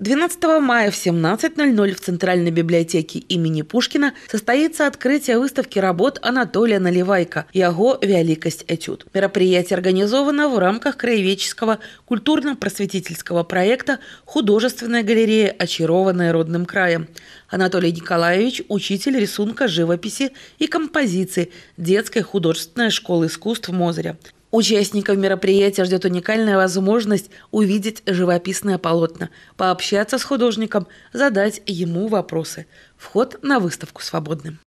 12 мая в 17.00 в Центральной библиотеке имени Пушкина состоится открытие выставки работ Анатолия Наливайка «Яго. Великость. Этюд». Мероприятие организовано в рамках краеведческого культурно-просветительского проекта «Художественная галерея, очарованная родным краем». Анатолий Николаевич – учитель рисунка, живописи и композиции детской художественной школы искусств Мозыря. Участников мероприятия ждет уникальная возможность увидеть живописное полотно, пообщаться с художником, задать ему вопросы. Вход на выставку свободным.